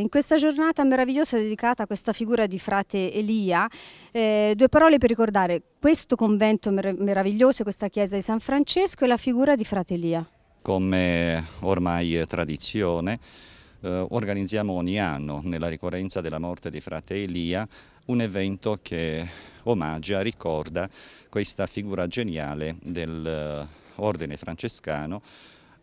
In questa giornata meravigliosa dedicata a questa figura di frate Elia, eh, due parole per ricordare questo convento meraviglioso, questa chiesa di San Francesco e la figura di frate Elia. Come ormai tradizione, eh, organizziamo ogni anno, nella ricorrenza della morte di frate Elia, un evento che omaggia, ricorda questa figura geniale dell'ordine eh, francescano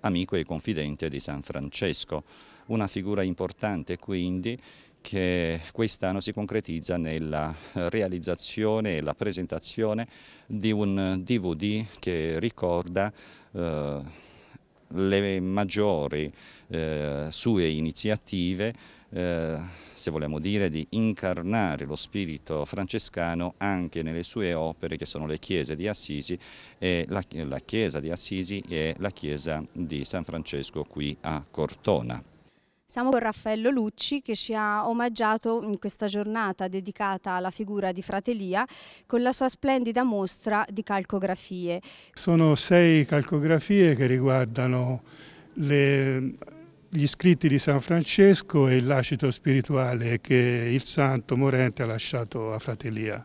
amico e confidente di San Francesco. Una figura importante quindi che quest'anno si concretizza nella eh, realizzazione e la presentazione di un DVD che ricorda eh, le maggiori eh, sue iniziative eh, se vogliamo dire, di incarnare lo spirito francescano anche nelle sue opere che sono le chiese di Assisi, la, la chiesa di Assisi e la chiesa di San Francesco qui a Cortona. Siamo con Raffaello Lucci che ci ha omaggiato in questa giornata dedicata alla figura di Fratelia con la sua splendida mostra di calcografie. Sono sei calcografie che riguardano le gli scritti di San Francesco e il lacito spirituale che il santo morente ha lasciato a Fratelia.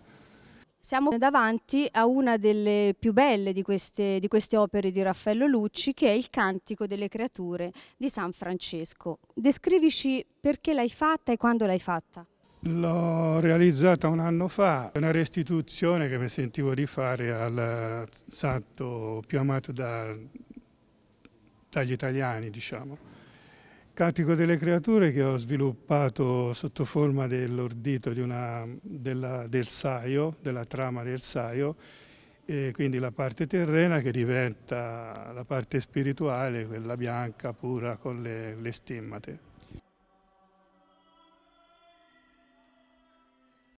Siamo davanti a una delle più belle di queste, di queste, opere di Raffaello Lucci che è il Cantico delle creature di San Francesco. Descrivici perché l'hai fatta e quando l'hai fatta. L'ho realizzata un anno fa, è una restituzione che mi sentivo di fare al santo più amato da, dagli italiani, diciamo. Catico delle creature che ho sviluppato sotto forma dell'ordito del saio, della trama del saio, e quindi la parte terrena che diventa la parte spirituale, quella bianca pura con le, le stimmate.